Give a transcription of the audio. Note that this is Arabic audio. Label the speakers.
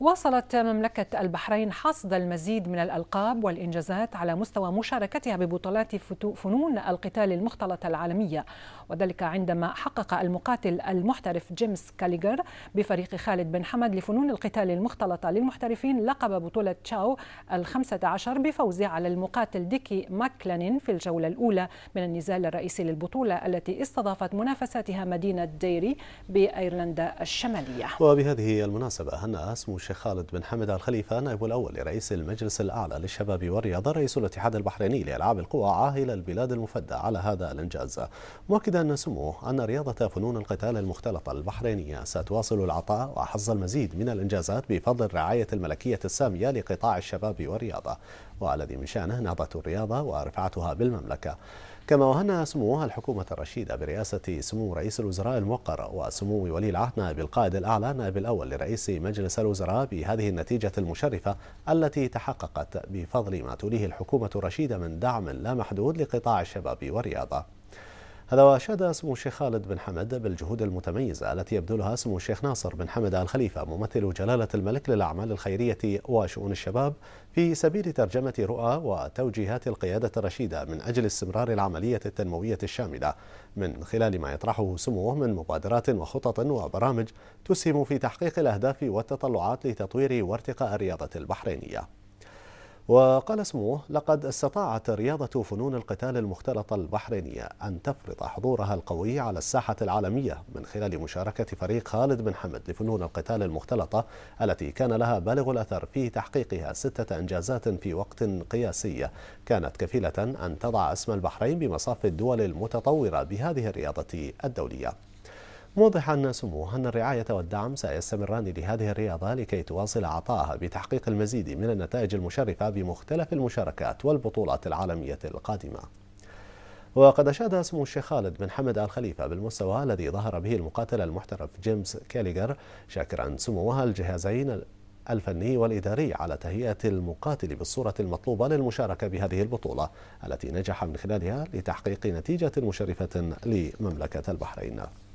Speaker 1: واصلت مملكة البحرين حصد المزيد من الألقاب والإنجازات على مستوى مشاركتها ببطولات فنون القتال المختلطة العالمية وذلك عندما حقق المقاتل المحترف جيمس كاليجر بفريق خالد بن حمد لفنون القتال المختلطة للمحترفين لقب بطولة تشاو الخمسة عشر بفوزه على المقاتل ديكي ماكلانين في الجولة الأولى من النزال الرئيسي للبطولة التي استضافت منافساتها مدينة ديري بأيرلندا الشمالية
Speaker 2: وبهذه المناسبة هنأ اسم الشيخ خالد بن حمد الخليفة نائب الأول لرئيس المجلس الأعلى للشباب والرياضة رئيس الاتحاد البحريني لألعاب القوى عاهل البلاد المفدى على هذا الإنجاز مؤكدا سموه أن رياضة فنون القتال المختلطة البحرينية ستواصل العطاء وحظ المزيد من الإنجازات بفضل الرعاية الملكية السامية لقطاع الشباب والرياضة والذي من شأنه نهضة الرياضة ورفعتها بالمملكة كما وهنا سموه الحكومة الرشيدة برئاسة سمو رئيس الوزراء الموقر وسمو ولي العهد نائب القائد الأعلى نائب الأول لرئيس مجلس الوزراء بهذه النتيجة المشرفة التي تحققت بفضل ما توليه الحكومة الرشيدة من دعم لا محدود لقطاع الشباب والرياضة هذا وأشاد سمو الشيخ خالد بن حمد بالجهود المتميزة التي يبذلها سمو الشيخ ناصر بن حمد آل خليفة ممثل جلالة الملك للأعمال الخيرية وشؤون الشباب في سبيل ترجمة رؤى وتوجيهات القيادة الرشيدة من أجل استمرار العملية التنموية الشاملة من خلال ما يطرحه سموه من مبادرات وخطط وبرامج تسهم في تحقيق الأهداف والتطلعات لتطوير وارتقاء الرياضة البحرينية وقال سموه لقد استطاعت رياضة فنون القتال المختلطة البحرينية أن تفرض حضورها القوي على الساحة العالمية من خلال مشاركة فريق خالد بن حمد لفنون القتال المختلطة التي كان لها بالغ الأثر في تحقيقها ستة إنجازات في وقت قياسي كانت كفيلة أن تضع اسم البحرين بمصاف الدول المتطورة بهذه الرياضة الدولية موضحا سموه أن الرعاية والدعم سيستمران لهذه الرياضة لكي تواصل عطائها بتحقيق المزيد من النتائج المشرفة بمختلف المشاركات والبطولات العالمية القادمة وقد أشاد سمو الشيخ خالد بن حمد آل خليفة بالمستوى الذي ظهر به المقاتل المحترف جيمس كاليجر شاكرا سموها الجهازين الفني والإداري على تهيئة المقاتل بالصورة المطلوبة للمشاركة بهذه البطولة التي نجح من خلالها لتحقيق نتيجة مشرفة لمملكة البحرين